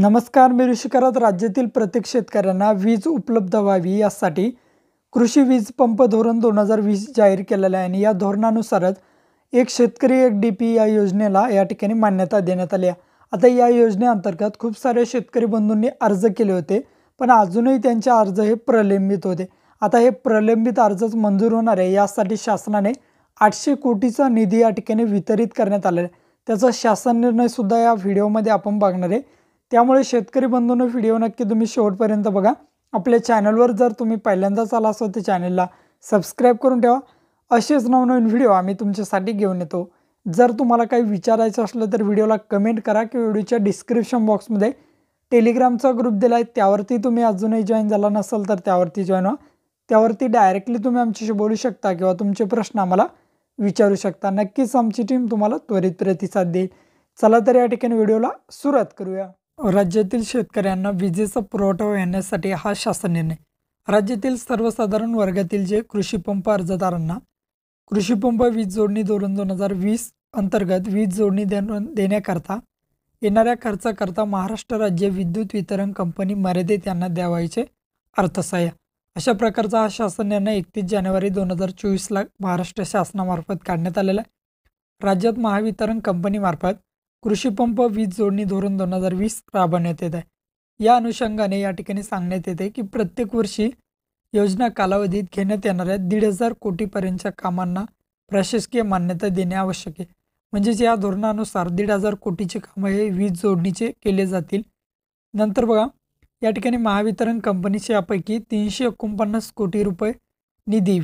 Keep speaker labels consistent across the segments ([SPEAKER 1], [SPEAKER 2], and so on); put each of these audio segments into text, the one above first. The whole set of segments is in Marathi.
[SPEAKER 1] नमस्कार मी ऋषिकरात राज्यातील प्रत्येक शेतकऱ्यांना वीज उपलब्ध व्हावी यासाठी कृषी वीज पंप धोरण दोन हजार वीस जाहीर केलेलं आहे आणि या धोरणानुसारच एक शेतकरी एक डी पी या योजनेला या ठिकाणी मान्यता देण्यात आली आहे आता या योजनेअंतर्गत खूप सारे शेतकरी बंधूंनी अर्ज केले होते पण अजूनही त्यांचे अर्ज हे प्रलंबित होते आता हे प्रलंबित अर्जच मंजूर होणार आहे यासाठी शासनाने आठशे कोटीचा निधी या ठिकाणी वितरित करण्यात आलेला आहे त्याचा शासन निर्णयसुद्धा या व्हिडिओमध्ये आपण बघणार आहे त्यामुळे शेतकरी बंधूंनो व्हिडिओ नक्की तुम्ही शेवटपर्यंत बघा आपल्या चॅनलवर जर तुम्ही पहिल्यांदाच आला असाल तर चॅनलला सबस्क्राईब करून ठेवा असेच नवनवीन व्हिडिओ आम्ही तुमच्यासाठी घेऊन येतो जर तुम्हाला काही विचारायचं असलं तर व्हिडिओला कमेंट करा किंवा व्हिडिओच्या डिस्क्रिप्शन बॉक्समध्ये टेलिग्रामचा ग्रुप दिला आहे त्यावरती तुम्ही अजूनही जॉईन झाला नसेल तर त्यावरती जॉईन व्हा त्यावरती डायरेक्टली तुम्ही आमच्याशी बोलू शकता किंवा तुमचे प्रश्न आम्हाला विचारू शकता नक्कीच आमची टीम तुम्हाला त्वरित प्रतिसाद देईल चला तर या ठिकाणी व्हिडिओला सुरुवात करूया राज्यातील शेतकऱ्यांना विजेचा पुरवठा होण्यासाठी हा शासन निर्णय राज्यातील सर्वसाधारण वर्गातील जे कृषीपंप अर्जदारांना कृषीपंप वीज जोडणी धोरण दोन हजार वीस अंतर्गत वीज जोडणी देण्याकरता येणाऱ्या खर्चाकरता महाराष्ट्र राज्य विद्युत वितरण कंपनी मर्यादित यांना द्यावायचे अर्थसहाय्य अशा प्रकारचा हा शासन निर्णय एकतीस जानेवारी दोन हजार चोवीसला महाराष्ट्र शासनामार्फत काढण्यात आलेला आहे राज्यात महावितरण कंपनीमार्फत कृषीपंप वीज जोडणी धोरण दोन हजार वीस राबवण्यात येत आहे या अनुषंगाने या ठिकाणी सांगण्यात येते की प्रत्येक वर्षी योजना कालावधीत घेण्यात येणाऱ्या दीड हजार कोटीपर्यंतच्या कामांना प्रशासकीय मान्यता देणे आवश्यक आहे म्हणजेच या धोरणानुसार दीड हजार कोटीचे कामं हे वीज जोडणीचे केले जातील नंतर बघा या ठिकाणी महावितरण कंपनीचे यापैकी तीनशे एकोणपन्नास कोटी रुपये निधी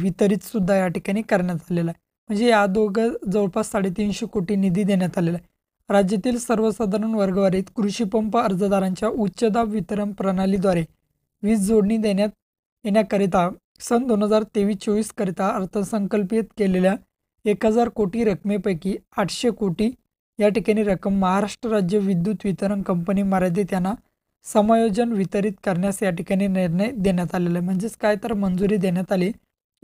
[SPEAKER 1] सुद्धा या ठिकाणी करण्यात आलेला आहे म्हणजे या दोघं जवळपास साडेतीनशे कोटी निधी देण्यात आलेला आहे राज्यातील सर्वसाधारण वर्गवारीत कृषीपंप अर्जदारांच्या उच्चदाब वितरण प्रणालीद्वारे वीज जोडणी देण्यात येण्याकरिता सन दोन हजार तेवीस चोवीसकरिता अर्थसंकल्पित केलेल्या एक हजार कोटी रकमेपैकी आठशे कोटी या ठिकाणी रक्कम महाराष्ट्र राज्य विद्युत वितरण कंपनी मर्यादित यांना समायोजन वितरित करण्यास या ठिकाणी निर्णय देण्यात आलेला आहे म्हणजेच काय तर मंजुरी देण्यात आली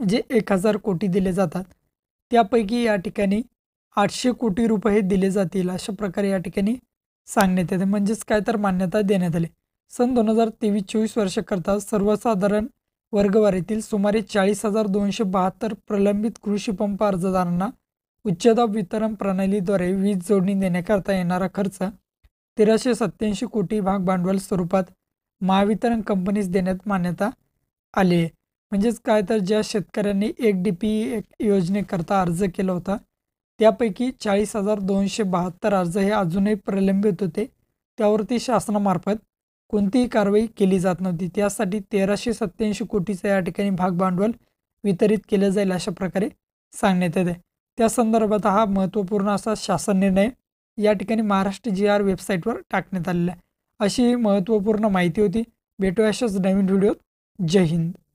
[SPEAKER 1] जे एक हजार कोटी दिले जातात त्यापैकी या ठिकाणी आठशे कोटी रुपये दिले जातील अशा प्रकारे या ठिकाणी सांगण्यात येते म्हणजेच काय तर मान्यता देण्यात आली सन दोन हजार तेवीस चोवीस वर्षाकरता सर्वसाधारण वर्गवारीतील सुमारे चाळीस हजार दोनशे बहात्तर प्रलंबित कृषी पंप अर्जदारांना उच्चदाब वितरण प्रणालीद्वारे वीज जोडणी देण्याकरता येणारा खर्च तेराशे सत्त्याऐंशी कोटी भाग भांडवल स्वरूपात महावितरण कंपनीस देण्यात मान्यता आली आहे म्हणजेच काय तर ज्या शेतकऱ्यांनी एक डी पी एक योजनेकरता अर्ज केला होता त्यापैकी चाळीस हजार दोनशे बहात्तर अर्ज हे अजूनही प्रलंबित होते त्यावरती शासनामार्फत कोणतीही कारवाई केली जात नव्हती त्यासाठी तेराशे सत्त्याऐंशी कोटीचं या ठिकाणी भाग भांडवल वितरित केलं जाईल अशा प्रकारे सांगण्यात येते त्या संदर्भात हा महत्त्वपूर्ण असा शासन निर्णय या ठिकाणी महाराष्ट्र जी आर वेबसाईटवर टाकण्यात आलेला आहे अशी महत्त्वपूर्ण माहिती होती भेटू अशाच नवीन व्हिडिओत जय हिंद